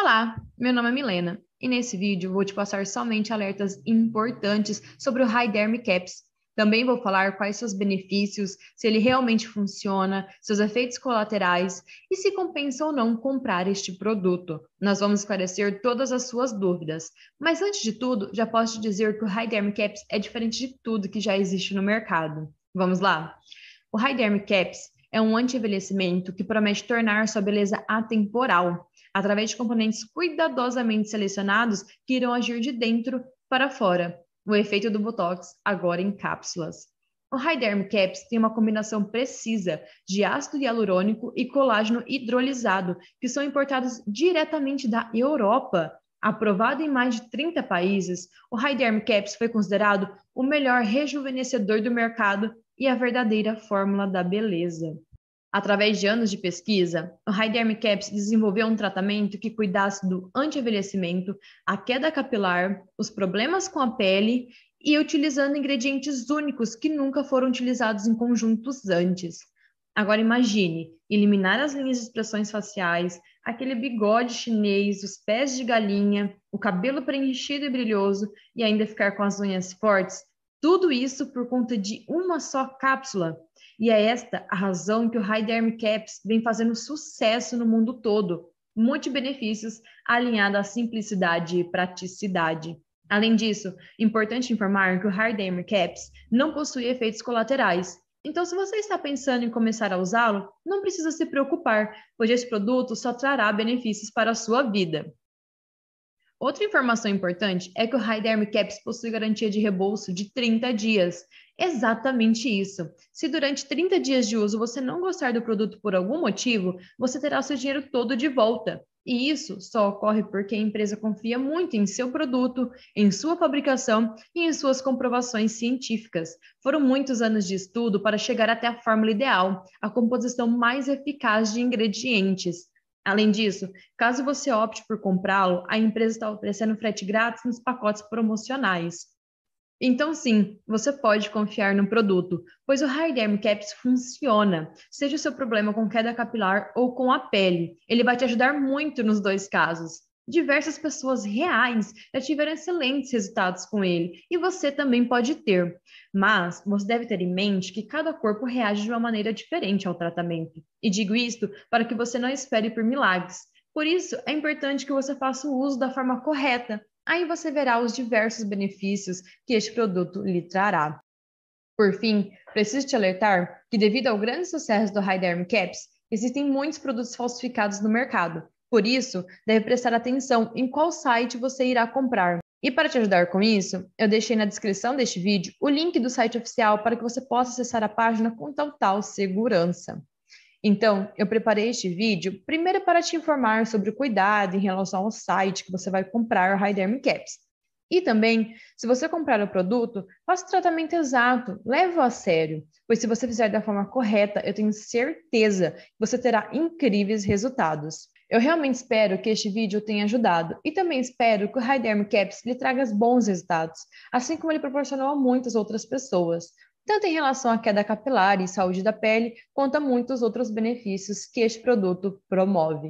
Olá, meu nome é Milena e nesse vídeo vou te passar somente alertas importantes sobre o High Derm Caps. Também vou falar quais seus benefícios, se ele realmente funciona, seus efeitos colaterais e se compensa ou não comprar este produto. Nós vamos esclarecer todas as suas dúvidas. Mas antes de tudo, já posso te dizer que o High Derm Caps é diferente de tudo que já existe no mercado. Vamos lá? O High Derm Caps é um anti-envelhecimento que promete tornar sua beleza atemporal, através de componentes cuidadosamente selecionados que irão agir de dentro para fora. O efeito do Botox, agora em cápsulas. O Hyderm Caps tem uma combinação precisa de ácido hialurônico e colágeno hidrolisado, que são importados diretamente da Europa. Aprovado em mais de 30 países, o Hyderm Caps foi considerado o melhor rejuvenescedor do mercado e a verdadeira fórmula da beleza. Através de anos de pesquisa, o Heiderm Caps desenvolveu um tratamento que cuidasse do anti-envelhecimento, a queda capilar, os problemas com a pele e utilizando ingredientes únicos que nunca foram utilizados em conjuntos antes. Agora imagine eliminar as linhas de expressões faciais, aquele bigode chinês, os pés de galinha, o cabelo preenchido e brilhoso e ainda ficar com as unhas fortes tudo isso por conta de uma só cápsula. E é esta a razão que o High Caps vem fazendo sucesso no mundo todo. Muitos benefícios alinhados à simplicidade e praticidade. Além disso, é importante informar que o High Caps não possui efeitos colaterais. Então, se você está pensando em começar a usá-lo, não precisa se preocupar, pois esse produto só trará benefícios para a sua vida. Outra informação importante é que o Hyderm Caps possui garantia de reembolso de 30 dias. Exatamente isso. Se durante 30 dias de uso você não gostar do produto por algum motivo, você terá seu dinheiro todo de volta. E isso só ocorre porque a empresa confia muito em seu produto, em sua fabricação e em suas comprovações científicas. Foram muitos anos de estudo para chegar até a fórmula ideal, a composição mais eficaz de ingredientes. Além disso, caso você opte por comprá-lo, a empresa está oferecendo frete grátis nos pacotes promocionais. Então, sim, você pode confiar no produto, pois o Hyderm Caps funciona, seja o seu problema com queda capilar ou com a pele. Ele vai te ajudar muito nos dois casos. Diversas pessoas reais já tiveram excelentes resultados com ele e você também pode ter. Mas você deve ter em mente que cada corpo reage de uma maneira diferente ao tratamento. E digo isto para que você não espere por milagres. Por isso, é importante que você faça o uso da forma correta. Aí você verá os diversos benefícios que este produto lhe trará. Por fim, preciso te alertar que, devido ao grande sucesso do High Derm Caps, existem muitos produtos falsificados no mercado, por isso, deve prestar atenção em qual site você irá comprar. E para te ajudar com isso, eu deixei na descrição deste vídeo o link do site oficial para que você possa acessar a página com total segurança. Então, eu preparei este vídeo primeiro para te informar sobre o cuidado em relação ao site que você vai comprar o Hyderm Caps. E também, se você comprar o produto, faça o tratamento exato, leve-o a sério, pois se você fizer da forma correta, eu tenho certeza que você terá incríveis resultados. Eu realmente espero que este vídeo tenha ajudado e também espero que o Hyderm Caps lhe traga bons resultados, assim como ele proporcionou a muitas outras pessoas, tanto em relação à queda capilar e saúde da pele, quanto a muitos outros benefícios que este produto promove.